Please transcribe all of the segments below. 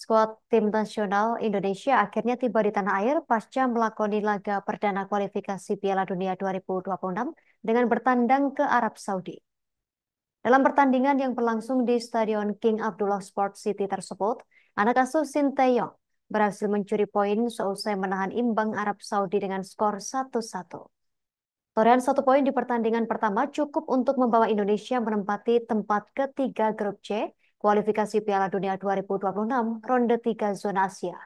Skuad tim nasional Indonesia akhirnya tiba di tanah air pasca melakoni laga perdana kualifikasi Piala Dunia 2026 dengan bertandang ke Arab Saudi. Dalam pertandingan yang berlangsung di Stadion King Abdullah Sport City tersebut, anak asuh Sinteyong berhasil mencuri poin seusai menahan imbang Arab Saudi dengan skor 1-1. Torehan satu poin di pertandingan pertama cukup untuk membawa Indonesia menempati tempat ketiga grup C kualifikasi Piala Dunia 2026 ronde 3 zona Asia.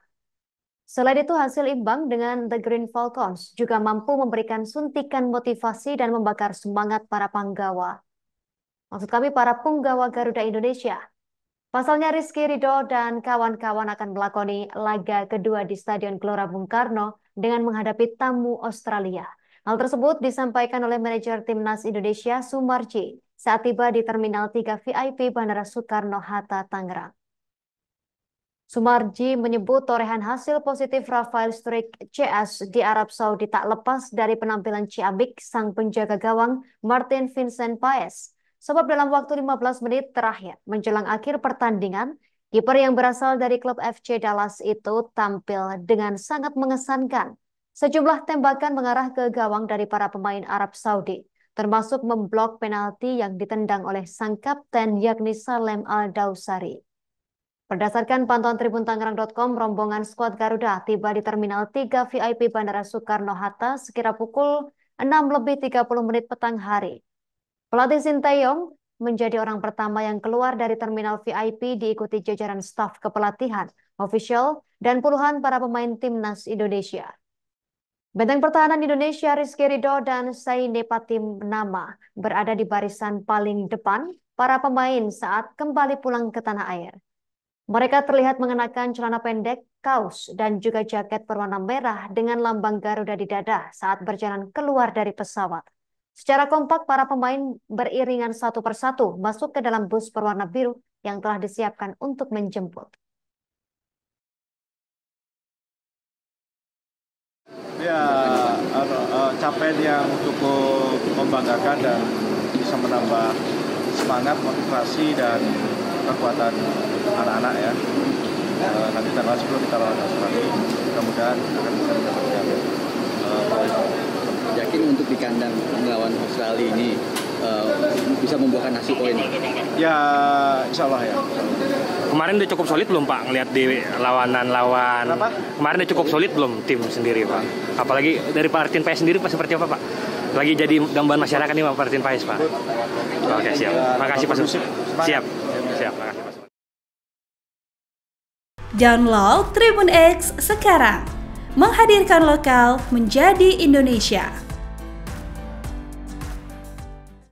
Selain itu, hasil imbang dengan The Green Falcons juga mampu memberikan suntikan motivasi dan membakar semangat para panggawa. Maksud kami para punggawa Garuda Indonesia. Pasalnya Rizky Ridho dan kawan-kawan akan melakoni laga kedua di Stadion Gelora Bung Karno dengan menghadapi tamu Australia. Hal tersebut disampaikan oleh manajer timnas Indonesia Sumarji saat tiba di Terminal 3 VIP Bandara Soekarno-Hatta, Tangerang. Sumarji menyebut torehan hasil positif Rafael Struik CS di Arab Saudi tak lepas dari penampilan Ciamik sang penjaga gawang Martin Vincent Paes. Sebab dalam waktu 15 menit terakhir menjelang akhir pertandingan, Kiper yang berasal dari klub FC Dallas itu tampil dengan sangat mengesankan. Sejumlah tembakan mengarah ke gawang dari para pemain Arab Saudi termasuk memblok penalti yang ditendang oleh sang kapten yakni Salem Al-Dausari. Berdasarkan pantauan Tribun Tangerang.com, rombongan skuad Garuda tiba di Terminal 3 VIP Bandara Soekarno-Hatta sekira pukul 6 lebih 30 menit petang hari. Pelatih Sinteyong menjadi orang pertama yang keluar dari Terminal VIP diikuti jajaran staf kepelatihan, official, dan puluhan para pemain timnas Indonesia. Benteng pertahanan Indonesia Rizky Ridho dan Saini Patim Nama berada di barisan paling depan para pemain saat kembali pulang ke tanah air. Mereka terlihat mengenakan celana pendek, kaos, dan juga jaket berwarna merah dengan lambang Garuda di dada saat berjalan keluar dari pesawat. Secara kompak, para pemain beriringan satu persatu masuk ke dalam bus berwarna biru yang telah disiapkan untuk menjemput. pencapaian yang cukup membanggakan dan bisa menambah semangat, motivasi dan kekuatan anak-anak ya. E, nanti tanggal 10 kita lawan Australia, mudah-mudahan akan bisa mendapatkan e, eh, Yakin untuk di kandang melawan Australia ini Eh, bisa membuahkan hasil poin? Ya, insya Allah ya. Kemarin udah cukup solid belum Pak ngelihat di lawanan-lawan. Apa? Kemarin udah cukup solid belum tim sendiri Pak. Apalagi dari Pak Artin Pais sendiri Pak seperti apa Pak? Lagi jadi gambaran masyarakat nih Pak Artin Pais Pak. Oke siap. Iya, Makasih Pak. Siap. Siap. Makasih Pak. Download Tribun X sekarang. Menghadirkan lokal menjadi Indonesia.